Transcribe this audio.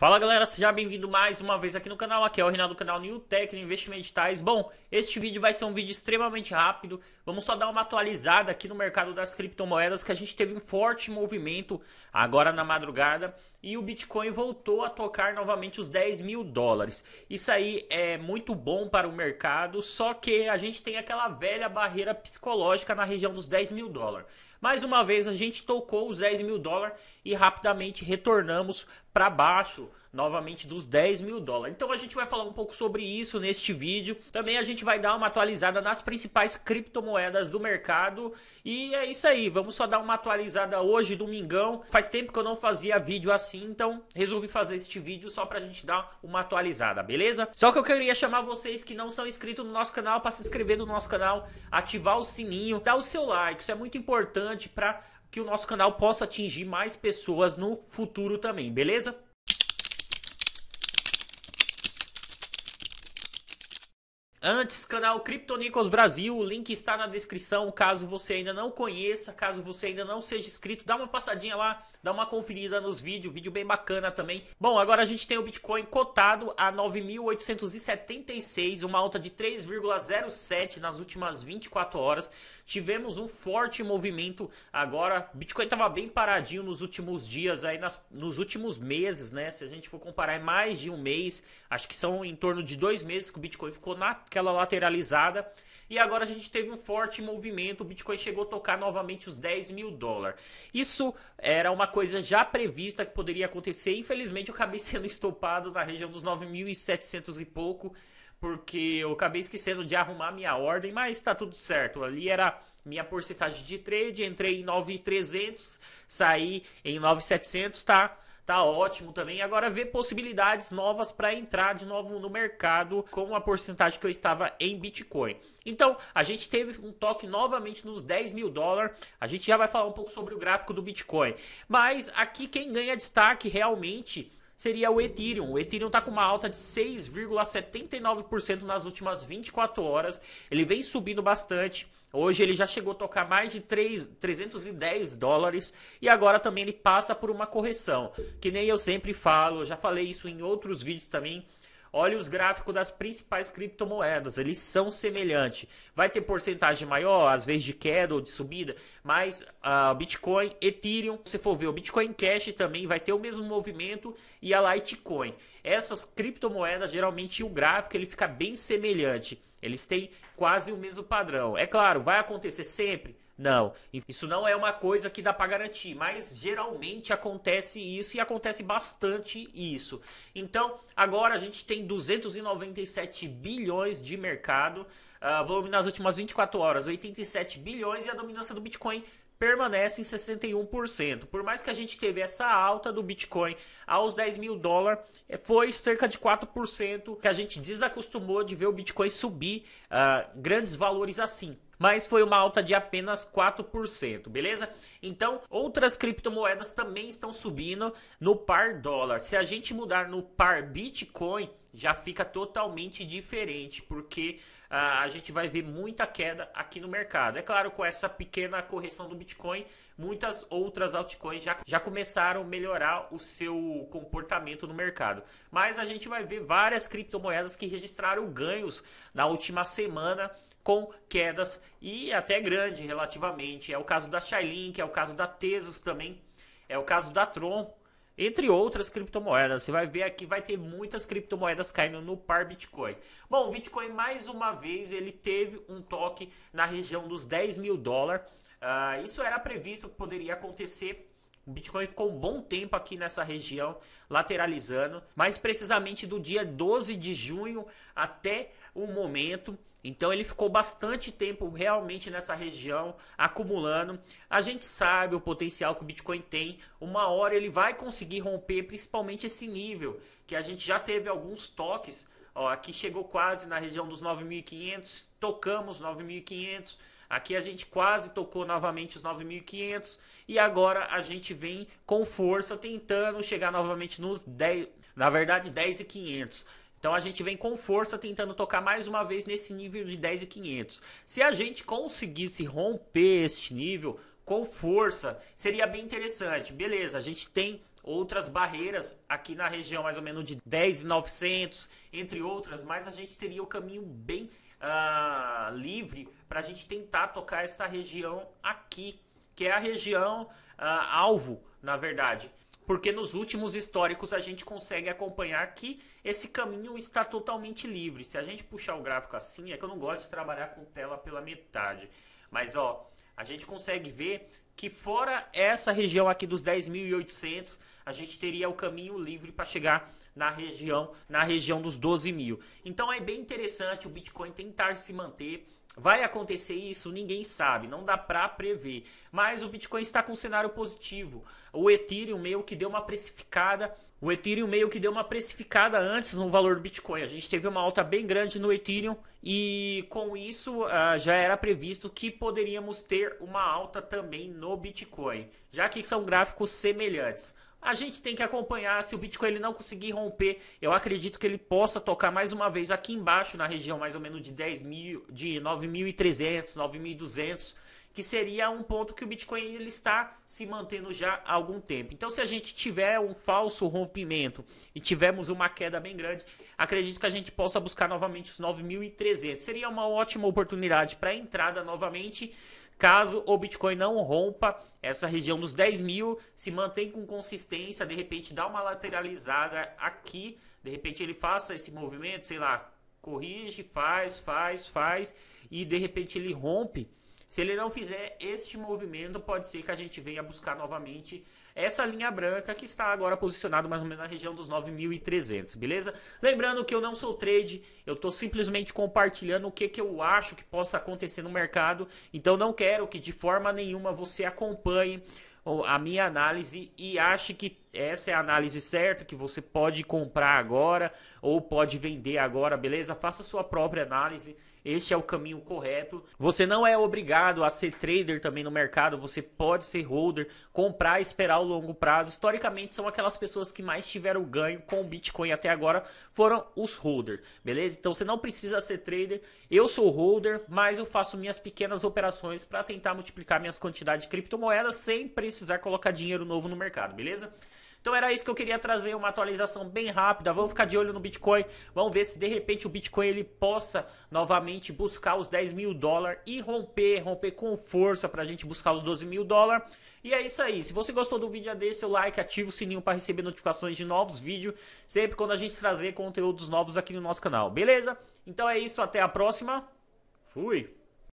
Fala galera, seja bem-vindo mais uma vez aqui no canal, aqui é o Renato do canal New Tech Investimentos Digitais. Bom, este vídeo vai ser um vídeo extremamente rápido, vamos só dar uma atualizada aqui no mercado das criptomoedas que a gente teve um forte movimento agora na madrugada e o Bitcoin voltou a tocar novamente os 10 mil dólares. Isso aí é muito bom para o mercado, só que a gente tem aquela velha barreira psicológica na região dos 10 mil dólares. Mais uma vez a gente tocou os 10 mil dólares e rapidamente retornamos para baixo, novamente dos 10 mil dólares. Então a gente vai falar um pouco sobre isso neste vídeo. Também a gente vai dar uma atualizada nas principais criptomoedas do mercado. E é isso aí, vamos só dar uma atualizada hoje, domingão. Faz tempo que eu não fazia vídeo assim, então resolvi fazer este vídeo só para a gente dar uma atualizada, beleza? Só que eu queria chamar vocês que não são inscritos no nosso canal para se inscrever no nosso canal, ativar o sininho, dar o seu like, isso é muito importante para que o nosso canal possa atingir mais pessoas no futuro também, beleza? Antes, canal Criptonicos Brasil, o link está na descrição, caso você ainda não conheça, caso você ainda não seja inscrito, dá uma passadinha lá, dá uma conferida nos vídeos, vídeo bem bacana também. Bom, agora a gente tem o Bitcoin cotado a 9.876, uma alta de 3,07 nas últimas 24 horas. Tivemos um forte movimento agora, Bitcoin estava bem paradinho nos últimos dias, aí nas, nos últimos meses, né? Se a gente for comparar é mais de um mês, acho que são em torno de dois meses que o Bitcoin ficou na aquela lateralizada. E agora a gente teve um forte movimento. O Bitcoin chegou a tocar novamente os 10 mil dólares. Isso era uma coisa já prevista que poderia acontecer. Infelizmente, eu acabei sendo estopado na região dos 9.700 e pouco porque eu acabei esquecendo de arrumar minha ordem, mas tá tudo certo. Ali era minha porcentagem de trade, entrei em 9.300, saí em 9.700, tá? tá ótimo também. agora ver possibilidades novas para entrar de novo no mercado com a porcentagem que eu estava em Bitcoin. Então, a gente teve um toque novamente nos 10 mil dólares. A gente já vai falar um pouco sobre o gráfico do Bitcoin. Mas aqui quem ganha destaque realmente seria o Ethereum. O Ethereum está com uma alta de 6,79% nas últimas 24 horas. Ele vem subindo bastante. Hoje ele já chegou a tocar mais de 3, 310 dólares e agora também ele passa por uma correção. Que nem eu sempre falo, já falei isso em outros vídeos também. Olha os gráficos das principais criptomoedas, eles são semelhantes. Vai ter porcentagem maior, às vezes de queda ou de subida, mas a uh, Bitcoin, Ethereum, se for ver o Bitcoin Cash também vai ter o mesmo movimento e a Litecoin. Essas criptomoedas geralmente o gráfico ele fica bem semelhante. Eles têm quase o mesmo padrão. É claro, vai acontecer sempre não, isso não é uma coisa que dá para garantir, mas geralmente acontece isso e acontece bastante isso. Então, agora a gente tem 297 bilhões de mercado, uh, volume nas últimas 24 horas, 87 bilhões e a dominância do Bitcoin permanece em 61%. Por mais que a gente teve essa alta do Bitcoin aos 10 mil dólares, eh, foi cerca de 4% que a gente desacostumou de ver o Bitcoin subir uh, grandes valores assim mas foi uma alta de apenas 4%, beleza? Então, outras criptomoedas também estão subindo no par dólar. Se a gente mudar no par Bitcoin, já fica totalmente diferente, porque ah, a gente vai ver muita queda aqui no mercado. É claro, com essa pequena correção do Bitcoin, muitas outras altcoins já, já começaram a melhorar o seu comportamento no mercado. Mas a gente vai ver várias criptomoedas que registraram ganhos na última semana com quedas e até grande relativamente. É o caso da Shylink, é o caso da Tesos também, é o caso da Tron, entre outras criptomoedas. Você vai ver aqui, vai ter muitas criptomoedas caindo no par Bitcoin. Bom, o Bitcoin mais uma vez ele teve um toque na região dos 10 mil dólares. Uh, ah, isso era previsto que poderia acontecer o Bitcoin ficou um bom tempo aqui nessa região, lateralizando, mais precisamente do dia 12 de junho até o momento. Então ele ficou bastante tempo realmente nessa região acumulando. A gente sabe o potencial que o Bitcoin tem. Uma hora ele vai conseguir romper, principalmente esse nível, que a gente já teve alguns toques. Ó, aqui chegou quase na região dos 9.500, tocamos 9.500, Aqui a gente quase tocou novamente os 9.500 e agora a gente vem com força tentando chegar novamente nos 10, na verdade 10.500. Então a gente vem com força tentando tocar mais uma vez nesse nível de 10.500. Se a gente conseguisse romper este nível com força, seria bem interessante. Beleza, a gente tem outras barreiras aqui na região mais ou menos de 10.900, entre outras, mas a gente teria o caminho bem uh, livre para a gente tentar tocar essa região aqui, que é a região uh, alvo, na verdade. Porque nos últimos históricos a gente consegue acompanhar que esse caminho está totalmente livre. Se a gente puxar o gráfico assim, é que eu não gosto de trabalhar com tela pela metade. Mas ó, a gente consegue ver que fora essa região aqui dos 10.800, a gente teria o caminho livre para chegar na região, na região dos 12 mil. Então é bem interessante o Bitcoin tentar se manter Vai acontecer isso? Ninguém sabe, não dá para prever. Mas o Bitcoin está com um cenário positivo. O Ethereum meio que deu uma precificada, o Ethereum meio que deu uma precificada antes no valor do Bitcoin. A gente teve uma alta bem grande no Ethereum e com isso uh, já era previsto que poderíamos ter uma alta também no Bitcoin, já que são gráficos semelhantes. A gente tem que acompanhar se o Bitcoin ele não conseguir romper. Eu acredito que ele possa tocar mais uma vez aqui embaixo, na região mais ou menos de 10 mil, de 9.300, 9.200, que seria um ponto que o Bitcoin ele está se mantendo já há algum tempo. Então, se a gente tiver um falso rompimento e tivermos uma queda bem grande, acredito que a gente possa buscar novamente os 9.300. Seria uma ótima oportunidade para entrada novamente caso o Bitcoin não rompa essa região dos 10 mil, se mantém com consistência, de repente dá uma lateralizada aqui, de repente ele faça esse movimento, sei lá, corrige, faz, faz, faz, e de repente ele rompe se ele não fizer este movimento, pode ser que a gente venha buscar novamente essa linha branca que está agora posicionado mais ou menos na região dos 9.300, beleza? Lembrando que eu não sou trade, eu estou simplesmente compartilhando o que, que eu acho que possa acontecer no mercado, então não quero que de forma nenhuma você acompanhe a minha análise e ache que essa é a análise certa, que você pode comprar agora ou pode vender agora, beleza? Faça sua própria análise. Este é o caminho correto. Você não é obrigado a ser trader também no mercado, você pode ser holder, comprar, esperar o longo prazo. Historicamente, são aquelas pessoas que mais tiveram ganho com o Bitcoin até agora, foram os holders, beleza? Então você não precisa ser trader. Eu sou holder, mas eu faço minhas pequenas operações para tentar multiplicar minhas quantidades de criptomoedas sem precisar colocar dinheiro novo no mercado, beleza? Então era isso que eu queria trazer, uma atualização bem rápida. Vamos ficar de olho no Bitcoin, vamos ver se de repente o Bitcoin ele possa novamente buscar os 10 mil dólares e romper, romper com força para a gente buscar os 12 mil dólares. E é isso aí. Se você gostou do vídeo, deixe seu like, ativa o sininho para receber notificações de novos vídeos, sempre quando a gente trazer conteúdos novos aqui no nosso canal, beleza? Então é isso, até a próxima. Fui!